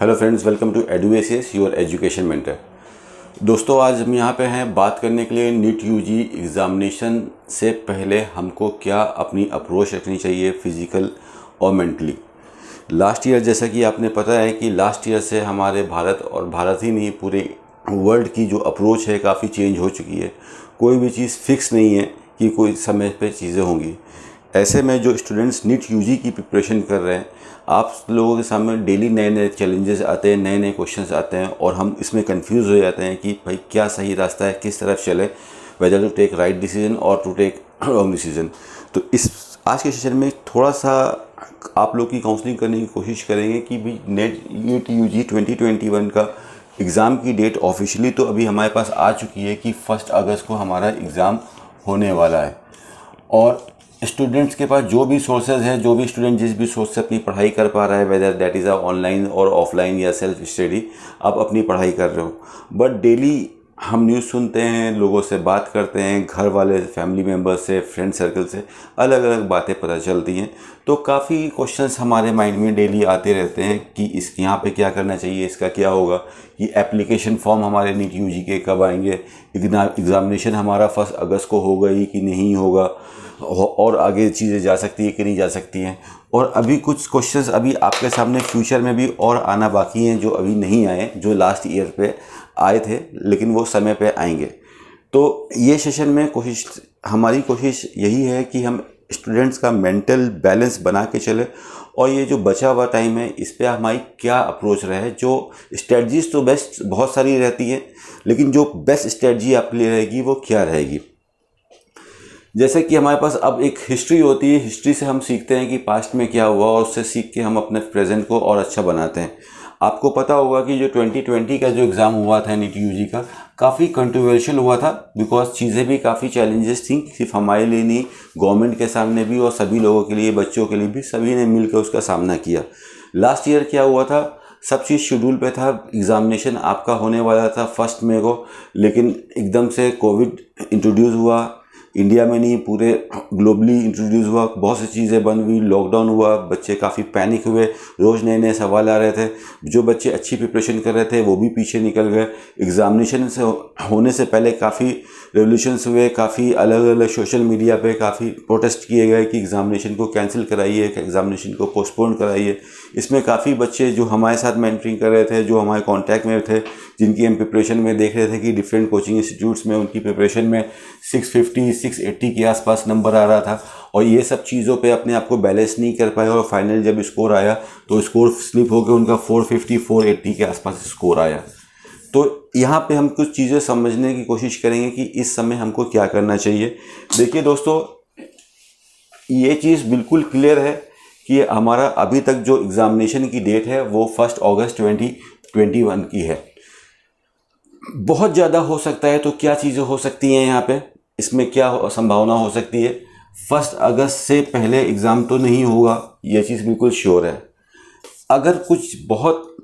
hello friends welcome to edu your education mentor दोस्तों आज हम यहाँ पे हैं बात करने के लिए नीट यूजी एग्ज़ामिनेशन से पहले हमको क्या अपनी अप्रोच रखनी चाहिए फिज़िकल और मेंटली लास्ट ईयर जैसा कि आपने पता है कि लास्ट ईयर से हमारे भारत और भारत ही नहीं पूरे वर्ल्ड की जो अप्रोच है काफ़ी चेंज हो चुकी है कोई भी चीज़ फिक्स नहीं है कि कोई समय पर चीज़ें होंगी ऐसे में जो स्टूडेंट्स नीट यूजी की प्रिपरेशन कर रहे हैं आप लोगों के सामने डेली नए नए चैलेंजेस आते हैं नए नए क्वेश्चंस आते हैं और हम इसमें कंफ्यूज हो जाते हैं कि भाई क्या सही रास्ता है किस तरफ चले whether to take right decision और टू टेक रॉन्ग डिसीजन तो इस आज के सेशन में थोड़ा सा आप लोग की काउंसलिंग करने की कोशिश करेंगे कि भाई NET NEET U G twenty twenty one का एग्ज़ाम की डेट ऑफिशियली तो अभी हमारे पास आ चुकी है कि फ़र्स्ट अगस्त को हमारा एग्ज़ाम होने वाला है और स्टूडेंट्स के पास जो भी सोर्सेज हैं जो भी स्टूडेंट जिस भी सोर्स से अपनी पढ़ाई कर पा रहा है whether that is a online और ऑफलाइन या सेल्फ स्टडी आप अपनी पढ़ाई कर रहे हो बट डेली हम न्यूज़ सुनते हैं लोगों से बात करते हैं घर वाले फैमिली मेम्बर से फ्रेंड सर्कल से अलग अलग बातें पता चलती हैं तो काफ़ी क्वेश्चंस हमारे माइंड में डेली आते रहते हैं कि इस यहाँ पे क्या करना चाहिए इसका क्या होगा ये एप्लीकेशन फॉर्म हमारे नीट यू के कब आएंगे एग्ज़ामिनेशन हमारा फर्स्ट अगस्त को होगा ही कि नहीं होगा और आगे चीज़ें जा सकती है कि नहीं जा सकती हैं और अभी कुछ क्वेश्चंस अभी आपके सामने फ्यूचर में भी और आना बाकी हैं जो अभी नहीं आए जो लास्ट ईयर पे आए थे लेकिन वो समय पे आएंगे तो ये सेशन में कोशिश हमारी कोशिश यही है कि हम स्टूडेंट्स का मेंटल बैलेंस बना के चले और ये जो बचा हुआ टाइम है इस पर हमारी क्या अप्रोच रहे जो स्ट्रेटजीज तो बेस्ट बहुत सारी रहती हैं लेकिन जो बेस्ट स्ट्रेटजी आपके लिए रहेगी वो क्या रहेगी जैसे कि हमारे पास अब एक हिस्ट्री होती है हिस्ट्री से हम सीखते हैं कि पास्ट में क्या हुआ और उससे सीख के हम अपने प्रेजेंट को और अच्छा बनाते हैं आपको पता होगा कि जो 2020 का जो एग्ज़ाम हुआ था नीट यू का काफ़ी कंट्रोवर्शियल हुआ था बिकॉज चीज़ें भी काफ़ी चैलेंजेस थी सिर्फ हमारे लिए नहीं गवर्नमेंट के सामने भी और सभी लोगों के लिए बच्चों के लिए भी सभी ने मिलकर उसका सामना किया लास्ट ईयर क्या हुआ था सब चीज़ शेड्यूल पे था एग्ज़ामिनेशन आपका होने वाला था फर्स्ट मे को लेकिन एकदम से कोविड इंट्रोड्यूस हुआ इंडिया में नहीं पूरे ग्लोबली इंट्रोड्यूस हुआ बहुत सी चीज़ें बंद हुई लॉकडाउन हुआ बच्चे काफ़ी पैनिक हुए रोज़ नए नए सवाल आ रहे थे जो बच्चे अच्छी प्रिपरेशन कर रहे थे वो भी पीछे निकल गए एग्ज़ामिनेशन से होने से पहले काफ़ी रेवोल्यूशंस हुए काफ़ी अलग अलग सोशल मीडिया पे काफ़ी प्रोटेस्ट किए गए कि एग्ज़ामिनेशन को कैंसिल कराइए एग्ज़ामिनेशन को पोस्टपोन कराइए इसमें काफ़ी बच्चे जो हमारे साथ मैंटरिंग कर रहे थे जो हमारे कांटेक्ट में थे जिनकी हम प्रिपरेशन में देख रहे थे कि डिफरेंट कोचिंग इंस्टीट्यूट्स में उनकी प्रिपरेशन में 650 680 के आसपास नंबर आ रहा था और ये सब चीज़ों पे अपने आप को बैलेंस नहीं कर पाए और फाइनल जब स्कोर आया तो स्कोर स्लिप होकर उनका 450 480 के आसपास स्कोर आया तो यहाँ पे हम कुछ चीज़ें समझने की कोशिश करेंगे कि इस समय हमको क्या करना चाहिए देखिए दोस्तों ये चीज़ बिल्कुल क्लियर है कि हमारा अभी तक जो एग्ज़ामिनेशन की डेट है वो first August twenty twenty one की है बहुत ज़्यादा हो सकता है तो क्या चीज़ें हो सकती हैं यहाँ पे इसमें क्या संभावना हो सकती है फर्स्ट अगस्त से पहले एग्ज़ाम तो नहीं होगा ये चीज़ बिल्कुल श्योर है अगर कुछ बहुत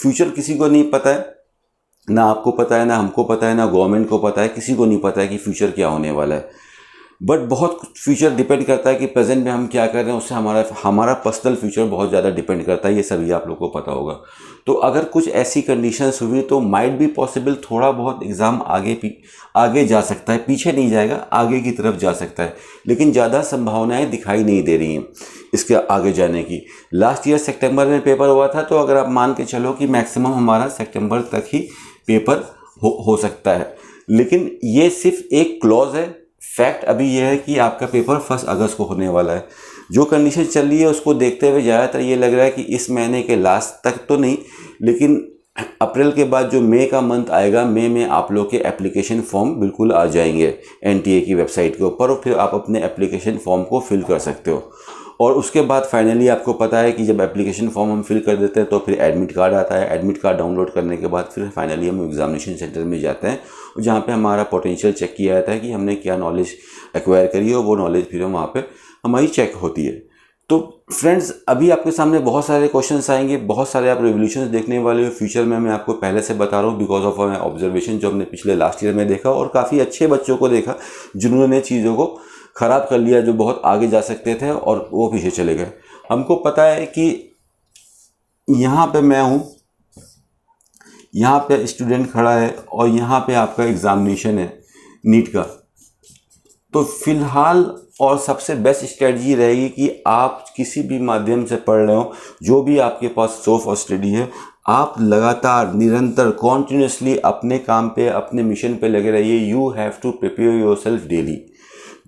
फ्यूचर किसी को नहीं पता है ना आपको पता है ना हमको पता है ना गवर्नमेंट को पता है किसी को नहीं पता है कि फ्यूचर क्या होने वाला है बट बहुत फ्यूचर डिपेंड करता है कि प्रेजेंट में हम क्या कर रहे हैं उससे हमारा हमारा पर्सनल फ्यूचर बहुत ज़्यादा डिपेंड करता है ये सभी आप लोग को पता होगा तो अगर कुछ ऐसी कंडीशंस हुई तो माइट भी पॉसिबल थोड़ा बहुत एग्ज़ाम आगे आगे जा सकता है पीछे नहीं जाएगा आगे की तरफ जा सकता है लेकिन ज़्यादा संभावनाएँ दिखाई नहीं दे रही हैं इसके आगे जाने की लास्ट ईयर सेप्टेम्बर में पेपर हुआ था तो अगर आप मान के चलो कि मैक्सिमम हमारा सेप्टेम्बर तक ही पेपर हो, हो सकता है लेकिन ये सिर्फ एक क्लॉज है फैक्ट अभी यह है कि आपका पेपर फर्स्ट अगस्त को होने वाला है जो कंडीशन चल रही है उसको देखते हुए ज़्यादातर ये लग रहा है कि इस महीने के लास्ट तक तो नहीं लेकिन अप्रैल के बाद जो मई का मंथ आएगा मई में आप लोग के एप्लीकेशन फॉर्म बिल्कुल आ जाएंगे एनटीए की वेबसाइट के ऊपर और फिर आप अपने एप्लीकेशन फॉर्म को फिल कर सकते हो और उसके बाद फाइनली आपको पता है कि जब एप्लीकेशन फॉर्म हम फिल कर देते हैं तो फिर एडमिट कार्ड आता है एडमिट कार्ड डाउनलोड करने के बाद फिर फाइनली हम एग्जामिनेशन सेंटर में जाते हैं जहाँ पे हमारा पोटेंशियल चेक किया जाता है कि हमने क्या नॉलेज एक्वायर करी है वो नॉलेज फिर हम वहाँ पर हमारी चेक होती है तो फ्रेंड्स अभी आपके सामने बहुत सारे क्वेश्चन आएंगे बहुत सारे आप रेवोल्यूशन देखने वाले हो फ्यूचर में मैं आपको पहले से बता रहा हूँ बिकॉज ऑफ ऑब्जर्वेशन जो हमने पिछले लास्ट ईयर में देखा और काफ़ी अच्छे बच्चों को देखा जिन्होंने चीज़ों को ख़राब कर लिया जो बहुत आगे जा सकते थे और वो पीछे चले गए हमको पता है कि यहाँ पे मैं हूँ यहाँ पे स्टूडेंट खड़ा है और यहाँ पे आपका एग्ज़ामिनेशन है नीट का तो फिलहाल और सबसे बेस्ट स्ट्रेटजी रहेगी कि आप किसी भी माध्यम से पढ़ रहे हो जो भी आपके पास सोफ और स्टडी है आप लगातार निरंतर कॉन्टीन्यूसली अपने काम पे अपने मिशन पे लगे रहिए you have to prepare yourself daily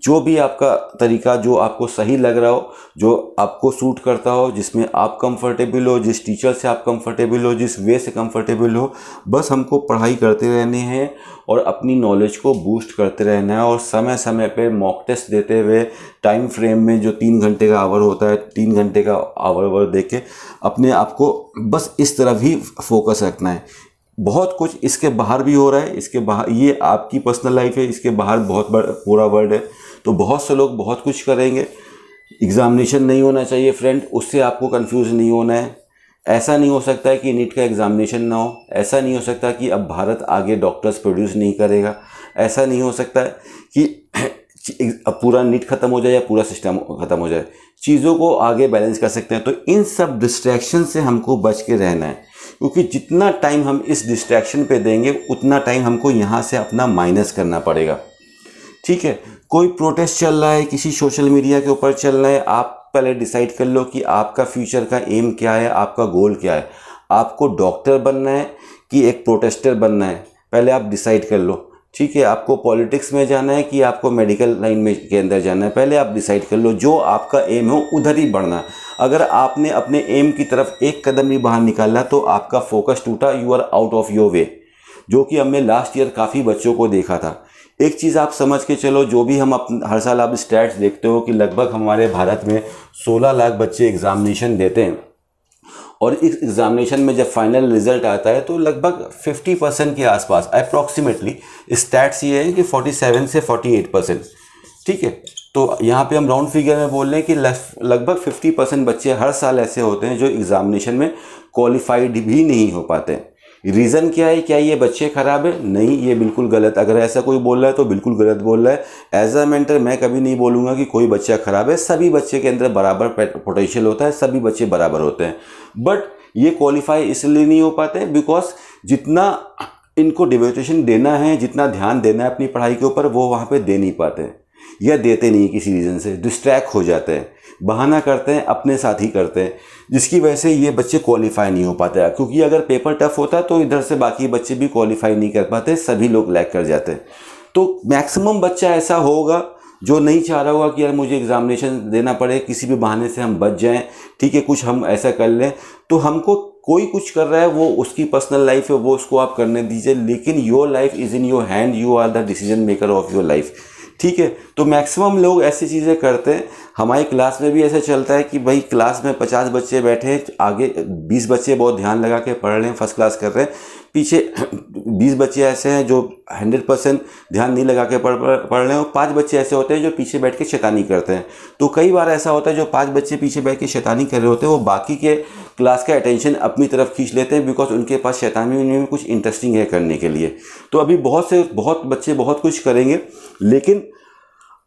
जो भी आपका तरीका जो आपको सही लग रहा हो जो आपको सूट करता हो जिसमें आप कंफर्टेबल हो जिस टीचर से आप कंफर्टेबल हो जिस वे से कंफर्टेबल हो बस हमको पढ़ाई करते रहनी है और अपनी नॉलेज को बूस्ट करते रहना है और समय समय पे मॉक टेस्ट देते हुए टाइम फ्रेम में जो तीन घंटे का आवर होता है तीन घंटे का आवर ओवर दे के अपने आप को बस इस तरफ ही फोकस रखना है बहुत कुछ इसके बाहर भी हो रहा है इसके बाहर ये आपकी पर्सनल लाइफ है इसके बाहर बहुत बड़ा पूरा वर्ल्ड है तो बहुत से लोग बहुत कुछ करेंगे एग्ज़ामिनेशन नहीं होना चाहिए फ्रेंड उससे आपको कंफ्यूज नहीं होना है ऐसा नहीं हो सकता है कि नीट का एग्ज़ामिनेशन ना हो ऐसा नहीं हो सकता कि अब भारत आगे डॉक्टर्स प्रोड्यूस नहीं करेगा ऐसा नहीं हो सकता है कि अब पूरा नीट ख़त्म हो जाए या पूरा सिस्टम ख़त्म हो जाए चीज़ों को आगे बैलेंस कर सकते हैं तो इन सब डिस्ट्रैक्शन से हमको बच के रहना है क्योंकि जितना टाइम हम इस डिस्ट्रैक्शन पे देंगे उतना टाइम हमको यहाँ से अपना माइनस करना पड़ेगा ठीक है कोई प्रोटेस्ट चल रहा है किसी सोशल मीडिया के ऊपर चल रहा है आप पहले डिसाइड कर लो कि आपका फ्यूचर का एम क्या है आपका गोल क्या है आपको डॉक्टर बनना है कि एक प्रोटेस्टर बनना है पहले आप डिसाइड कर लो ठीक है आपको पॉलिटिक्स में जाना है कि आपको मेडिकल लाइन में के अंदर जाना है पहले आप डिसाइड कर लो जो आपका एम हो उधर ही बढ़ना अगर आपने अपने एम की तरफ एक कदम भी बाहर निकाला तो आपका फोकस टूटा you are out of your way जो कि हमने लास्ट ईयर काफ़ी बच्चों को देखा था एक चीज़ आप समझ के चलो जो भी हम अपने हर साल आप स्टैट्स देखते हो कि लगभग हमारे भारत में 16 लाख बच्चे एग्ज़ामिनेशन देते हैं और इस एग्ज़ामिनेशन में जब फाइनल रिजल्ट आता है तो लगभग 50 परसेंट के आसपास अप्रॉक्सीमेटली स्टैट्स ये हैं कि 47 से 48 परसेंट ठीक है तो यहाँ पे हम राउंड फिगर में बोल रहे हैं कि लगभग 50 परसेंट बच्चे हर साल ऐसे होते हैं जो एग्ज़ामिनेशन में क्वालिफाइड भी नहीं हो पाते हैं रीज़न क्या है क्या ये बच्चे ख़राब है नहीं ये बिल्कुल गलत अगर ऐसा कोई बोल रहा है तो बिल्कुल गलत बोल रहा है एज अ मेंटर मैं कभी नहीं बोलूँगा कि कोई बच्चा ख़राब है सभी बच्चे के अंदर बराबर पोटेंशियल होता है सभी बच्चे बराबर होते हैं बट ये क्वालिफाई इसलिए नहीं हो पाते बिकॉज जितना इनको डिवेटेशन देना है जितना ध्यान देना है अपनी पढ़ाई के ऊपर वो वहाँ पर दे नहीं पाते या देते नहीं किसी रीज़न से डिस्ट्रैक्ट हो जाते हैं बहाना करते हैं अपने साथ ही करते हैं जिसकी वजह से ये बच्चे क्वालिफाई नहीं हो पाते क्योंकि अगर पेपर टफ होता तो इधर से बाकी बच्चे भी क्वालिफाई नहीं कर पाते सभी लोग लैक कर जाते हैं तो मैक्सिमम बच्चा ऐसा होगा जो नहीं चाह रहा होगा कि यार मुझे एग्ज़ामिनेशन देना पड़े किसी भी बहाने से हम बच जाएं ठीक है कुछ हम ऐसा कर लें तो हमको कोई कुछ कर रहा है वो उसकी पर्सनल लाइफ है वो उसको आप करने दीजिए लेकिन your life is in your hand you are the decision maker of your life ठीक है तो मैक्सिमम लोग ऐसी चीज़ें करते हैं हमारी क्लास में भी ऐसे चलता है कि भाई क्लास में पचास बच्चे बैठे हैं आगे बीस बच्चे बहुत ध्यान लगा के पढ़ रहे हैं फर्स्ट क्लास कर रहे हैं पीछे बीस बच्चे ऐसे हैं जो हंड्रेड परसेंट ध्यान नहीं लगा के पढ़ पढ़ रहे हैं और पाँच बच्चे ऐसे होते हैं जो पीछे बैठ के शैतानी करते हैं तो कई बार ऐसा होता है जो पाँच बच्चे पीछे बैठ के शैतानी कर रहे होते हैं वो बाकी के क्लास का अटेंशन अपनी तरफ खींच लेते हैं बिकॉज उनके पास शैतानी में कुछ इंटरेस्टिंग है करने के लिए तो अभी बहुत से बहुत बच्चे बहुत कुछ करेंगे लेकिन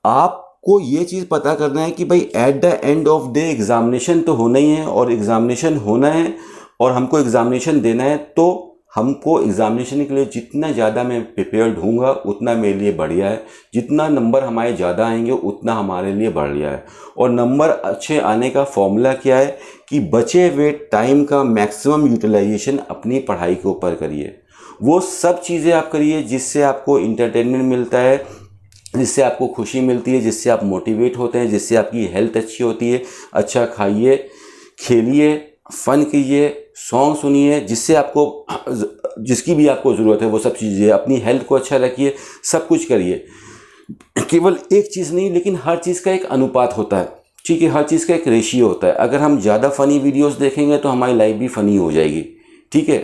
आप को ये चीज़ पता करना है कि भाई at the end of day examination तो होना ही है और एग्ज़ामिनेशन होना है और हमको एग्ज़ामिनेशन देना है तो हमको एग्ज़ामिनेशन के लिए जितना ज़्यादा मैं प्रिपेयर्ड हूँगा उतना मेरे लिए बढ़िया है जितना नंबर हमारे ज़्यादा आएंगे उतना हमारे लिए बढ़िया है और नंबर अच्छे आने का फॉर्मूला क्या है कि बचे हुए टाइम का मैक्सिमम यूटिलाइजेशन अपनी पढ़ाई के ऊपर करिए वो सब चीज़ें आप करिए जिससे आपको इंटरटेनमेंट मिलता है जिससे आपको खुशी मिलती है जिससे आप मोटिवेट होते हैं जिससे आपकी हेल्थ अच्छी होती है अच्छा खाइए खेलिए फ़न कीजिए सॉन्ग सुनिए जिससे आपको जिसकी भी आपको ज़रूरत है वो सब चीज़ें अपनी हेल्थ को अच्छा रखिए सब कुछ करिए केवल एक चीज़ नहीं लेकिन हर चीज़ का एक अनुपात होता है ठीक है हर चीज़ का एक रेशियो होता है अगर हम ज़्यादा फ़नी वीडियोस देखेंगे तो हमारी लाइफ भी फ़नी हो जाएगी ठीक है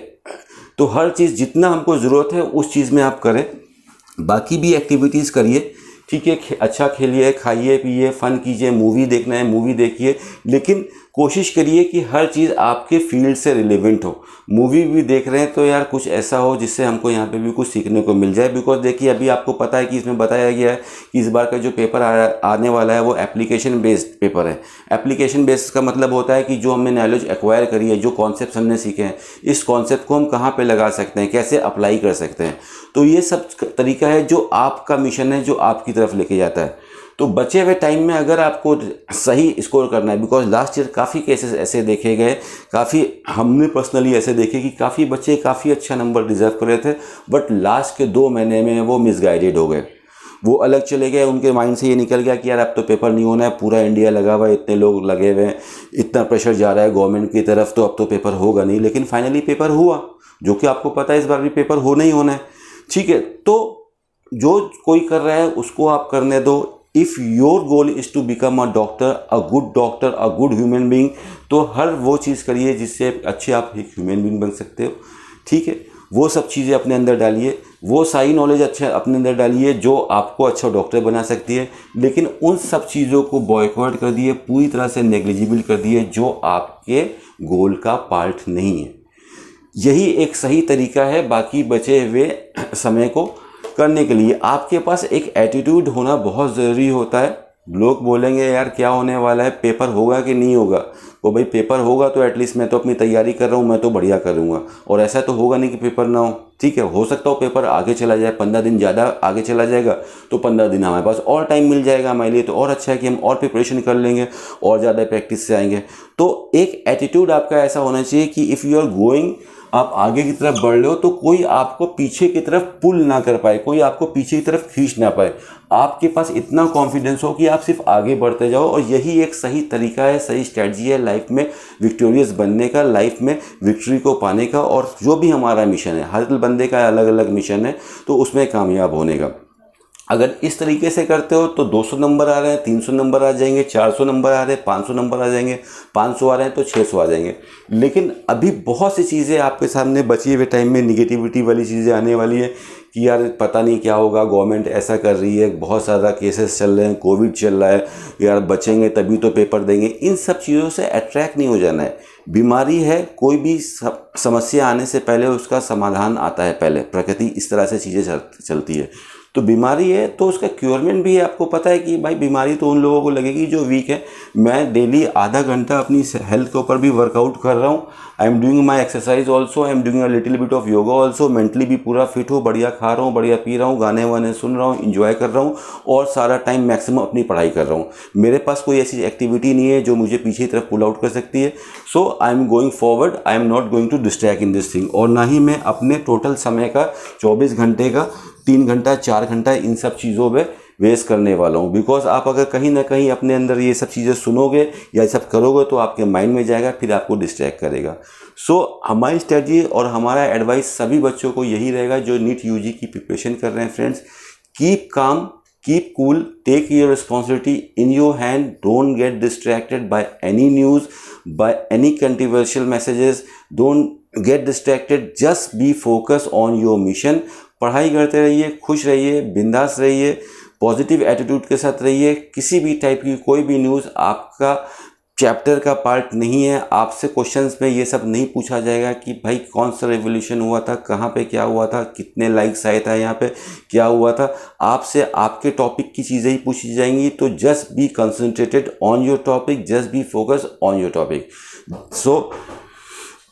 तो हर चीज़ जितना हमको ज़रूरत है उस चीज़ में आप करें बाकी भी एक्टिविटीज़ करिए ठीक है अच्छा खेलिए खाइए पिए फ़न कीजिए मूवी देखना है मूवी देखिए लेकिन कोशिश करिए कि हर चीज़ आपके फील्ड से रिलेवेंट हो मूवी भी देख रहे हैं तो यार कुछ ऐसा हो जिससे हमको यहाँ पे भी कुछ सीखने को मिल जाए बिकॉज देखिए अभी आपको पता है कि इसमें बताया गया है कि इस बार का जो पेपर आने वाला है वो एप्लीकेशन बेस्ड पेपर है एप्लीकेशन बेस्ड का मतलब होता है कि जो हमने नॉलेज एक्वायर करी है जो कॉन्सेप्ट हमने सीखे हैं इस कॉन्सेप्ट को हम कहाँ पर लगा सकते हैं कैसे अप्लाई कर सकते हैं तो ये सब तरीका है जो आपका मिशन है जो आपकी तरफ लेके जाता है तो बचे हुए टाइम में अगर आपको सही स्कोर करना है बिकॉज लास्ट ईयर काफ़ी केसेस ऐसे देखे गए काफ़ी हमने पर्सनली ऐसे देखे कि काफ़ी बच्चे काफ़ी अच्छा नंबर डिजर्व कर रहे थे बट लास्ट के दो महीने में वो मिसगाइडेड हो गए वो अलग चले गए उनके माइंड से ये निकल गया कि यार अब तो पेपर नहीं होना है पूरा इंडिया लगा हुआ है इतने लोग लगे हुए हैं इतना प्रेशर जा रहा है गवर्नमेंट की तरफ तो अब तो पेपर होगा नहीं लेकिन फाइनली पेपर हुआ जो कि आपको पता है इस बार भी पेपर होना ही होना है ठीक है तो जो कोई कर रहा है उसको आप करने दो if your goal is to become a doctor a good doctor a good human being तो हर वो चीज़ करिए जिससे अच्छे आप एक ह्यूमन बींग बन सकते हो ठीक है वो सब चीज़ें अपने अंदर डालिए वो सारी नॉलेज अच्छा अपने अंदर डालिए जो आपको अच्छा डॉक्टर बना सकती है लेकिन उन सब चीज़ों को बॉयकॉट कर दिए पूरी तरह से नेग्लिजिबल कर दिए जो आपके गोल का पार्ट नहीं है यही एक सही तरीका है बाकी बचे हुए समय को करने के लिए आपके पास एक एटीट्यूड होना बहुत ज़रूरी होता है लोग बोलेंगे यार क्या होने वाला है पेपर होगा कि नहीं होगा वो भाई पेपर होगा तो एटलीस्ट मैं तो अपनी तैयारी कर रहा हूँ मैं तो बढ़िया करूँगा और ऐसा तो होगा नहीं कि पेपर ना हो ठीक है हो सकता हो पेपर आगे चला जाए पंद्रह दिन ज़्यादा आगे चला जाएगा तो पंद्रह दिन हमारे पास और टाइम मिल जाएगा हमारे लिए तो और अच्छा है कि हम और प्रिपरेशन कर लेंगे और ज़्यादा प्रैक्टिस से आएंगे तो एक एटीट्यूड आपका ऐसा होना चाहिए कि इफ़ यू आर गोइंग आप आगे की तरफ बढ़ रहे हो तो कोई आपको पीछे की तरफ पुल ना कर पाए कोई आपको पीछे की तरफ खींच ना पाए आपके पास इतना कॉन्फिडेंस हो कि आप सिर्फ आगे बढ़ते जाओ और यही एक सही तरीका है सही स्ट्रैटी है लाइफ में विक्टोरियस बनने का लाइफ में विक्ट्री को पाने का और जो भी हमारा मिशन है हर बंदे का अलग अलग मिशन है तो उसमें कामयाब होने का अगर इस तरीके से करते हो तो 200 नंबर आ रहे हैं 300 नंबर आ जाएंगे 400 नंबर आ रहे हैं 500 नंबर आ जाएंगे 500 आ रहे हैं तो 600 आ जाएंगे लेकिन अभी बहुत सी चीज़ें आपके सामने बची हुए टाइम में निगेटिविटी वाली चीज़ें आने वाली है कि यार पता नहीं क्या होगा गवर्नमेंट ऐसा कर रही है बहुत सारा केसेस चल रहे हैं कोविड चल रहा है यार बचेंगे तभी तो पेपर देंगे इन सब चीज़ों से अट्रैक्ट नहीं हो जाना है बीमारी है कोई भी समस्या आने से पहले उसका समाधान आता है पहले प्रकृति इस तरह से चीज़ें चलती है तो बीमारी है तो उसका क्योरमेंट भी है आपको पता है कि भाई बीमारी तो उन लोगों को लगेगी जो वीक है मैं डेली आधा घंटा अपनी हेल्थ के ऊपर भी वर्कआउट कर रहा हूँ I am doing my exercise also I am doing a little bit of yoga also mentally भी पूरा फिट हो बढ़िया खा रहा हूँ बढ़िया पी रहा हूँ गाने वाने सुन रहा हूँ इन्जॉय कर रहा हूँ और सारा टाइम मैक्सिमम अपनी पढ़ाई कर रहा हूँ मेरे पास कोई ऐसी एक्टिविटी नहीं है जो मुझे पीछे की तरफ पुल आउट कर सकती है so I am going forward I am not going to distract in this thing और ना ही मैं अपने टोटल समय का चौबीस घंटे का तीन घंटा चार घंटा इन सब चीज़ों में वेस्ट करने वाला हूँ बिकॉज आप अगर कहीं ना कहीं अपने अंदर ये सब चीज़ें सुनोगे या सब करोगे तो आपके माइंड में जाएगा फिर आपको डिस्ट्रैक्ट करेगा सो so, हमारी स्ट्रेटजी और हमारा एडवाइस सभी बच्चों को यही रहेगा जो नीट यू की प्रिपरेशन कर रहे हैं friends keep calm keep cool take your responsibility in your hand don't get distracted by any news by any controversial messages don't get distracted just be focus on your mission पढ़ाई करते रहिए खुश रहिए बिंदास रहिए पॉजिटिव एटीट्यूड के साथ रहिए किसी भी टाइप की कोई भी न्यूज़ आपका चैप्टर का पार्ट नहीं है आपसे क्वेश्चंस में ये सब नहीं पूछा जाएगा कि भाई कौन सा रेवोल्यूशन हुआ था कहाँ पे क्या हुआ था कितने लाइक्स आए था यहाँ पे क्या हुआ था आपसे आपके टॉपिक की चीज़ें ही पूछी जाएंगी तो just be concentrated on your topic just be focus on your topic so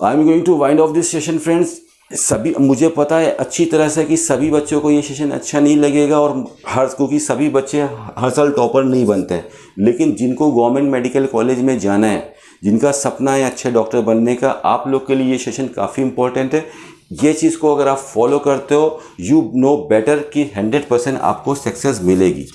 I am going to wind off this session friends सभी मुझे पता है अच्छी तरह से कि सभी बच्चों को ये सेशन अच्छा नहीं लगेगा और हर क्योंकि सभी बच्चे हर साल टॉपर नहीं बनते लेकिन जिनको गवर्नमेंट मेडिकल कॉलेज में जाना है जिनका सपना है अच्छे डॉक्टर बनने का आप लोग के लिए ये सेशन काफ़ी इंपॉर्टेंट है ये चीज़ को अगर आप फॉलो करते हो यू नो बेटर कि हंड्रेड परसेंट आपको सक्सेस मिलेगी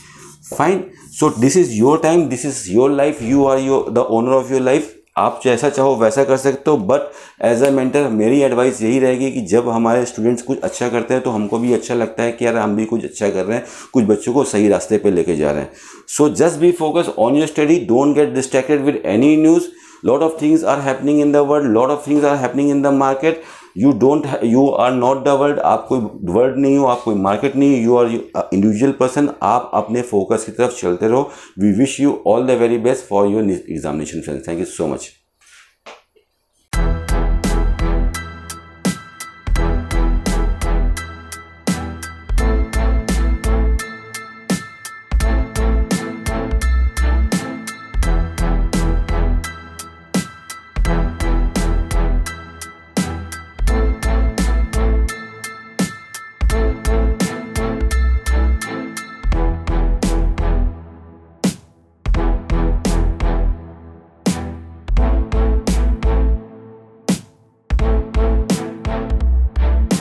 fine so this is your time this is your life you are your the owner of your life आप जैसा चाहो वैसा कर सकते हो बट एज अ मेंटर मेरी एडवाइस यही रहेगी कि जब हमारे स्टूडेंट्स कुछ अच्छा करते हैं तो हमको भी अच्छा लगता है कि यार हम भी कुछ अच्छा कर रहे हैं कुछ बच्चों को सही रास्ते पे लेके जा रहे हैं so just be focus on your study don't get distracted with any news lot of things are happening in the world lot of things are happening in the market you don't you are not the world आप कोई world नहीं हो आप कोई market नहीं हो you are individual person आप अपने फोकस की तरफ चलते रहो we wish you all the very best for your examination friends thank you so much